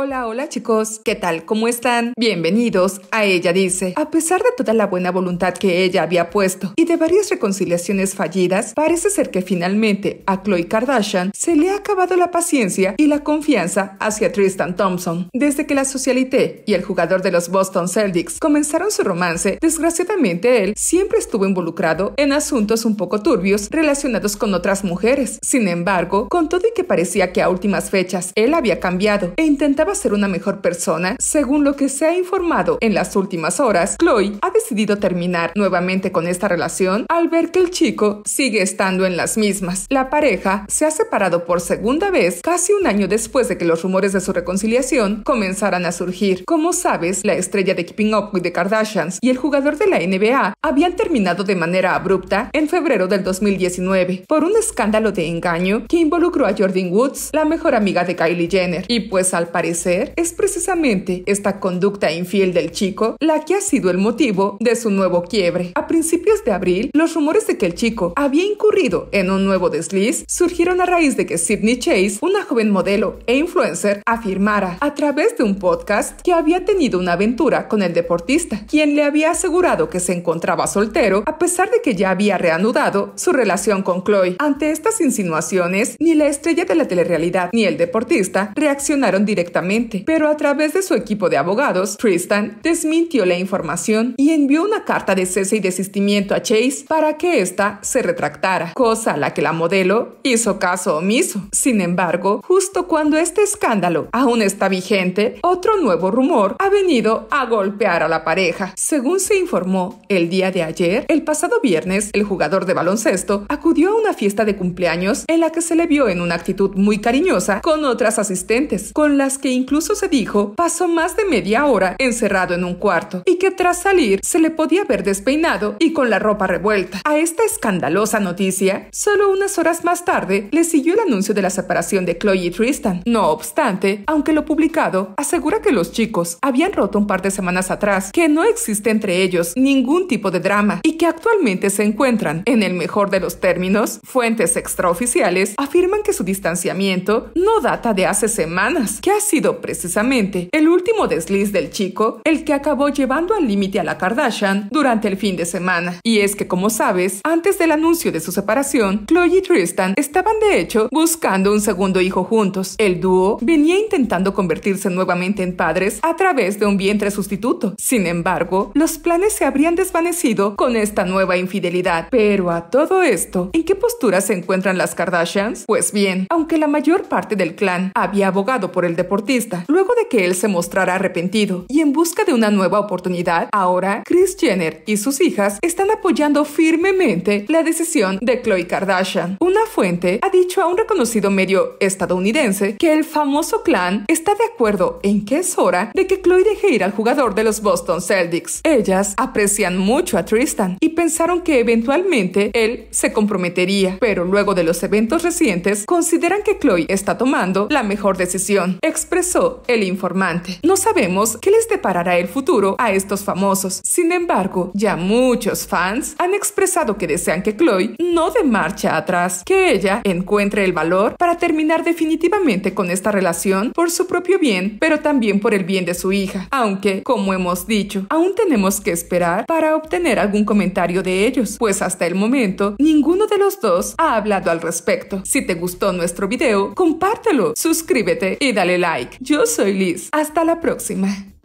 Hola, hola chicos, ¿qué tal? ¿Cómo están? Bienvenidos a Ella Dice. A pesar de toda la buena voluntad que ella había puesto y de varias reconciliaciones fallidas, parece ser que finalmente a Chloe Kardashian se le ha acabado la paciencia y la confianza hacia Tristan Thompson. Desde que la socialité y el jugador de los Boston Celtics comenzaron su romance, desgraciadamente él siempre estuvo involucrado en asuntos un poco turbios relacionados con otras mujeres. Sin embargo, con todo y que parecía que a últimas fechas él había cambiado e intentaba ser una mejor persona, según lo que se ha informado en las últimas horas, Chloe ha decidido terminar nuevamente con esta relación al ver que el chico sigue estando en las mismas. La pareja se ha separado por segunda vez casi un año después de que los rumores de su reconciliación comenzaran a surgir. Como sabes, la estrella de Keeping Up with the Kardashians y el jugador de la NBA habían terminado de manera abrupta en febrero del 2019 por un escándalo de engaño que involucró a Jordan Woods, la mejor amiga de Kylie Jenner. Y pues al parecer, ser es precisamente esta conducta infiel del chico la que ha sido el motivo de su nuevo quiebre. A principios de abril, los rumores de que el chico había incurrido en un nuevo desliz surgieron a raíz de que Sidney Chase, una joven modelo e influencer, afirmara a través de un podcast que había tenido una aventura con el deportista, quien le había asegurado que se encontraba soltero a pesar de que ya había reanudado su relación con Chloe. Ante estas insinuaciones, ni la estrella de la telerrealidad ni el deportista reaccionaron directamente pero a través de su equipo de abogados, Tristan desmintió la información y envió una carta de cese y desistimiento a Chase para que ésta se retractara, cosa a la que la modelo hizo caso omiso. Sin embargo, justo cuando este escándalo aún está vigente, otro nuevo rumor ha venido a golpear a la pareja. Según se informó el día de ayer, el pasado viernes, el jugador de baloncesto acudió a una fiesta de cumpleaños en la que se le vio en una actitud muy cariñosa con otras asistentes, con las que incluso se dijo pasó más de media hora encerrado en un cuarto y que tras salir se le podía ver despeinado y con la ropa revuelta. A esta escandalosa noticia, solo unas horas más tarde le siguió el anuncio de la separación de Chloe y Tristan. No obstante, aunque lo publicado asegura que los chicos habían roto un par de semanas atrás, que no existe entre ellos ningún tipo de drama y que actualmente se encuentran, en el mejor de los términos, fuentes extraoficiales afirman que su distanciamiento no data de hace semanas, que precisamente el último desliz del chico el que acabó llevando al límite a la Kardashian durante el fin de semana. Y es que, como sabes, antes del anuncio de su separación, Chloe y Tristan estaban de hecho buscando un segundo hijo juntos. El dúo venía intentando convertirse nuevamente en padres a través de un vientre sustituto. Sin embargo, los planes se habrían desvanecido con esta nueva infidelidad. Pero a todo esto, ¿en qué postura se encuentran las Kardashians? Pues bien, aunque la mayor parte del clan había abogado por el deporte Luego de que él se mostrara arrepentido y en busca de una nueva oportunidad, ahora Chris Jenner y sus hijas están apoyando firmemente la decisión de Khloe Kardashian. Una fuente ha dicho a un reconocido medio estadounidense que el famoso clan está de acuerdo en que es hora de que Khloe deje ir al jugador de los Boston Celtics. Ellas aprecian mucho a Tristan y pensaron que eventualmente él se comprometería, pero luego de los eventos recientes consideran que Chloe está tomando la mejor decisión el informante. No sabemos qué les deparará el futuro a estos famosos. Sin embargo, ya muchos fans han expresado que desean que Chloe no dé marcha atrás, que ella encuentre el valor para terminar definitivamente con esta relación por su propio bien, pero también por el bien de su hija. Aunque, como hemos dicho, aún tenemos que esperar para obtener algún comentario de ellos, pues hasta el momento ninguno de los dos ha hablado al respecto. Si te gustó nuestro video, compártelo, suscríbete y dale like. Yo soy Liz. Hasta la próxima.